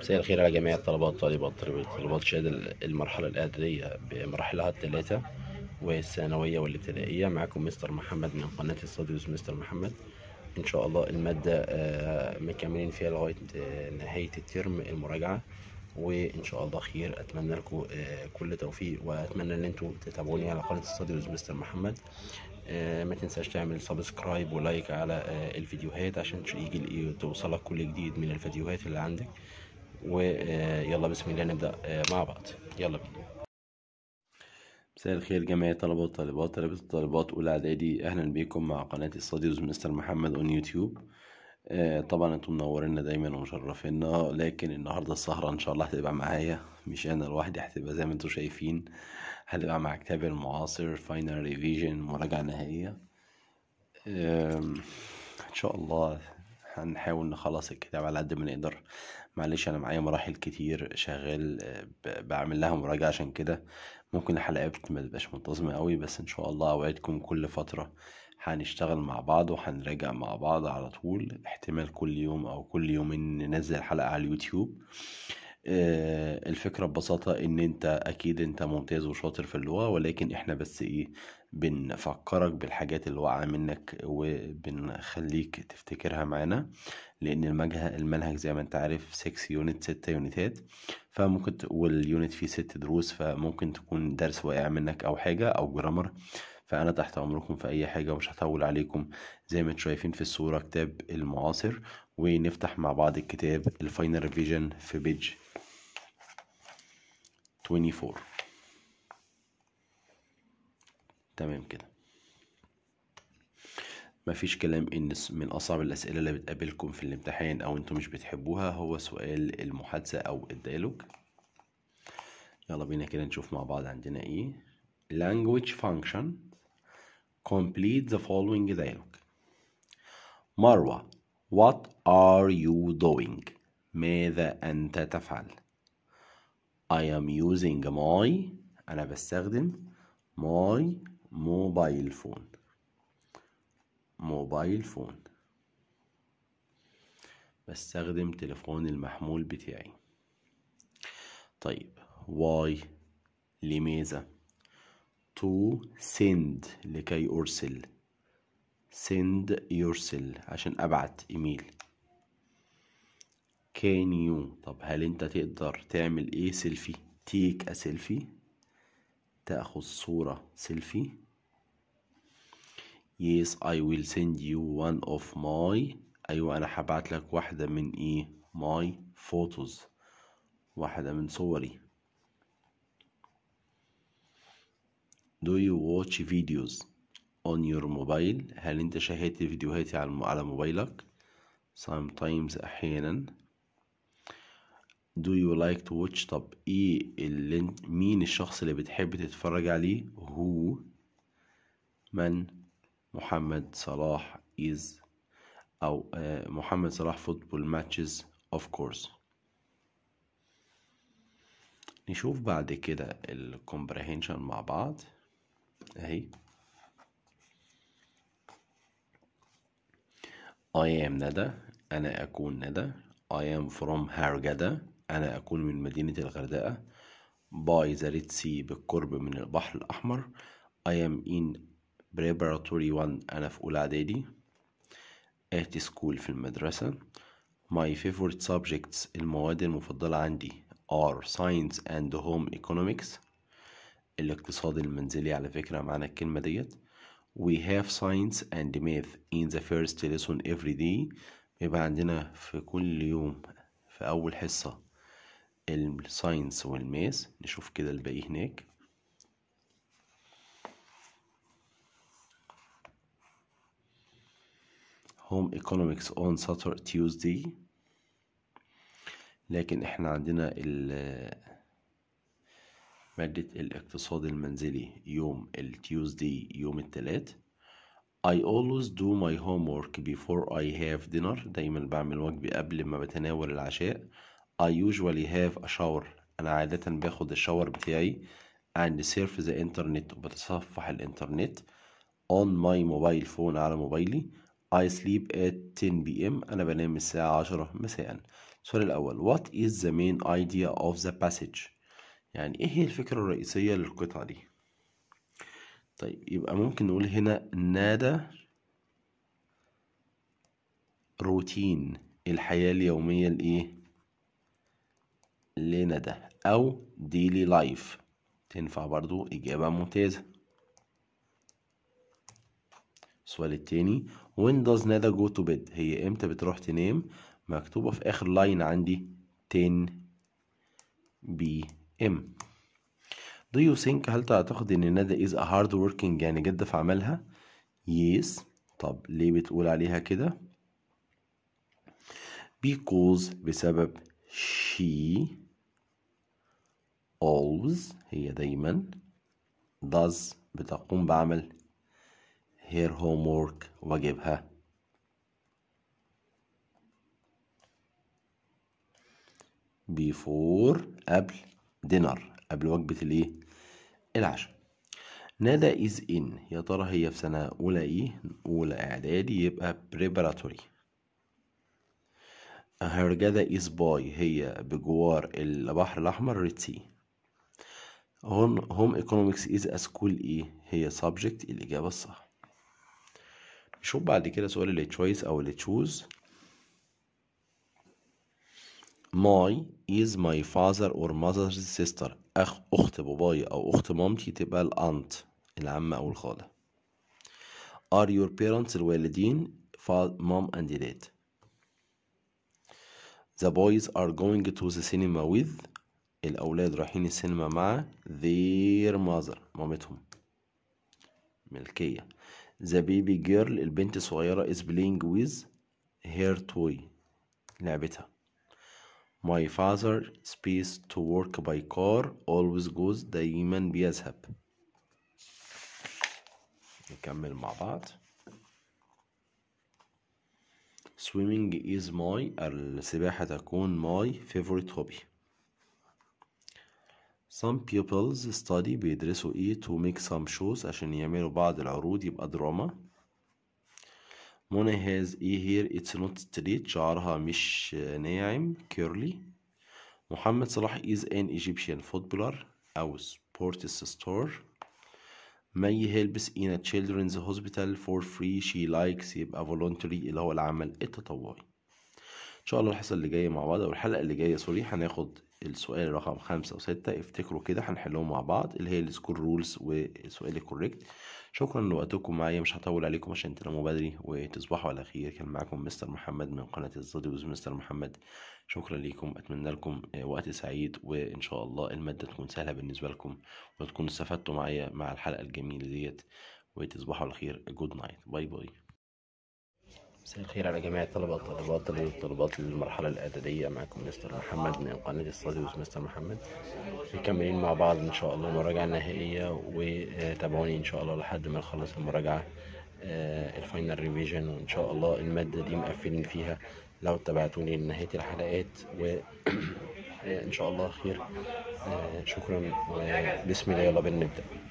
مساء الخير على جميع الطلبات طالبات طلبات شهادة المرحلة الإعدادية بمراحلها الثلاثة والثانوية والابتدائية معكم مستر محمد من قناة الصديوس مستر محمد إن شاء الله المادة آه، مكملين فيها لغاية آه، نهاية الترم المراجعة وإن شاء الله خير أتمنى لكم آه، كل توفيق وأتمنى إن أنتم تتابعوني على قناة الصديوس مستر محمد ما تنساش تعمل سبسكرايب ولايك على الفيديوهات عشان يجي توصلك كل جديد من الفيديوهات اللي عندك ويلا آه، بسم الله نبدأ آه، مع بعض يلا بينا مساء الخير جميع طلبة والطالبات طلبة الطالبات أولى إعدادي أهلا بكم مع قناة استديوز مستر محمد أون آه، يوتيوب طبعا انتم منورينا دايما ومشرفينا لكن النهارده السهره ان شاء الله هتبقى معايا مش انا لوحدي هتبقى زي ما انتم شايفين هتبقى مع كتابي المعاصر فاينل ريفيجن مراجعه نهائيه ان شاء الله هنحاول نخلص الكتاب على قد ما نقدر معلش انا معايا مراحل كتير شغال آه، بعمل لها مراجعه عشان كده ممكن الحلقات ما تبقاش منتظمه قوي بس ان شاء الله اوعدكم كل فتره هنشتغل مع بعض وهنراجع مع بعض على طول احتمال كل يوم او كل يومين ننزل حلقه على اليوتيوب آه، الفكرة ببساطة ان انت اكيد انت ممتاز وشاطر في اللغة ولكن احنا بس ايه بنفكرك بالحاجات اللي واقعة منك وبنخليك تفتكرها معانا لان المنهج زي ما انت عارف 6 يونت 6 يونتات فممكن واليونت فيه 6 دروس فممكن تكون درس واقع منك او حاجة او جرامر فأنا تحت أمركم في أي حاجة ومش هطول عليكم زي ما انتم شايفين في الصورة كتاب المعاصر ونفتح مع بعض الكتاب الفاينل ريفيجن في بيج 24 تمام كده مفيش كلام ان من اصعب الاسئله اللي بتقابلكم في الامتحان او انتم مش بتحبوها هو سؤال المحادثه او الديالوج يلا بينا كده نشوف مع بعض عندنا ايه language function complete the following dialogue مروة what are you doing ماذا انت تفعل I am using my أنا بستخدم my mobile phone mobile phone بستخدم تليفون المحمول بتاعي طيب why لماذا to send لكي أرسل send يرسل عشان أبعت إيميل can you طب هل انت تقدر تعمل ايه سيلفي تيك ا سيلفي تاخد صورة سيلفي yes I will send you one of my ايوه انا هبعت لك واحدة من ايه my photos واحدة من صوري Do you watch videos on your mobile هل انت شاهدت فيديوهاتي على موبايلك sometimes احيانا Do you like to watch طب ايه اللي مين الشخص اللي بتحب تتفرج عليه هو من محمد صلاح is أو آه، محمد صلاح فوتبول ماتشز of course نشوف بعد كده الكومبريهنشن مع بعض اهي I am ندى أنا أكون ندى I am from هرجدة أنا أكون من مدينة الغردقة by the Red Sea بالقرب من البحر الأحمر I am in preparatory one أنا في أولى إعدادي at school في المدرسة my favorite subjects المواد المفضلة عندي are science and home economics الاقتصاد المنزلي على فكرة معنى الكلمة ديت we have science and math in the first lesson every day بيبقى عندنا في كل يوم في أول حصة الساينس والماس نشوف كده الباقي هناك هوم ايكونومكس اون ساتر تيوزداي لكن احنا عندنا مادة الاقتصاد المنزلي يوم التيوزداي يوم التلات I always do my homework before I have dinner دايما بعمل واجبي قبل ما بتناول العشاء I usually have a shower أنا عادة باخد الشاور بتاعي and surf the internet وبتصفح الإنترنت on my mobile phone على موبايلي I sleep at 10 pm أنا بنام الساعة 10 مساء السؤال الأول What is the main idea of the passage يعني إيه هي الفكرة الرئيسية للقطعة دي طيب يبقى ممكن نقول هنا نادى روتين الحياة اليومية الإيه لندى أو ديلي لايف تنفع برضو إجابة ممتازة السؤال التاني when does ندى go to bed هي إمتى بتروح تنام مكتوبة في آخر لاين عندي 10 بي ام Do you think هل تعتقد ان ندى is a hard working يعني جد في عملها؟ Yes طب ليه بتقول عليها كده؟ Because بسبب she always هي دايما does بتقوم بعمل her homework واجبها before قبل dinner قبل وجبة الايه العشاء ندى is in يا ترى هي في سنة أولى إيه؟ أولى إعدادي يبقى preparatory هرجدة is by هي بجوار البحر الأحمر red سي هون هوم ايكونومكس از اسكول ايه هي سبجكت الاجابه الصح نشوف بعد كده سؤال اللي تشويس او اللي تشوز ماي از ماي فازر اور ماذر سيستر اخ اخت بابايا او اخت مامتي تبقى الانت العمه او الخاله are your parents الوالدين مام اند dad the boys are going to the cinema with الأولاد رايحين السينما مع their mother مامتهم ملكية The baby girl البنت الصغيرة is playing with her toy لعبتها My father space to work by car always goes دايما بيذهب نكمل مع بعض Swimming is my السباحة تكون my favorite hobby Some pupils study بيدرسوا ايه to make some shows عشان يعملوا بعض العروض يبقى دراما Mona has a hair it's not straight شعرها مش ناعم curly محمد صلاح is an Egyptian footballer أو sports store May helps in a children's hospital for free she likes يبقى voluntary اللي هو العمل التطوعي إن شاء الله الحصة اللي جاية مع بعض أو الحلقة اللي جاية سوري هناخد السؤال رقم خمسة وستة افتكروا كده هنحلهم مع بعض اللي هي السكور رولز وسؤال الكوريكت شكرا لوقتكم معايا مش هطول عليكم عشان تناموا بدري وتصبحوا على خير كان معاكم مستر محمد من قناة الزديوز مستر محمد شكرا ليكم اتمنى لكم وقت سعيد وان شاء الله المادة تكون سهلة بالنسبة لكم وتكونوا استفدتوا معايا مع الحلقة الجميلة ديت وتصبحوا على خير جود نايت باي باي مساء الخير على جميع الطلبة والطالبات الطلبات للمرحلة الإعدادية معكم مستر محمد من قناة السادس مستر محمد مكملين مع بعض إن شاء الله المراجعة النهائية وتابعوني إن شاء الله لحد ما نخلص المراجعة آه، الفاينل ريفيجن وإن شاء الله المادة دي مقفلين فيها لو تابعتوني لنهاية الحلقات و آه، إن شاء الله خير آه، شكرا بسم الله يلا بنبدأ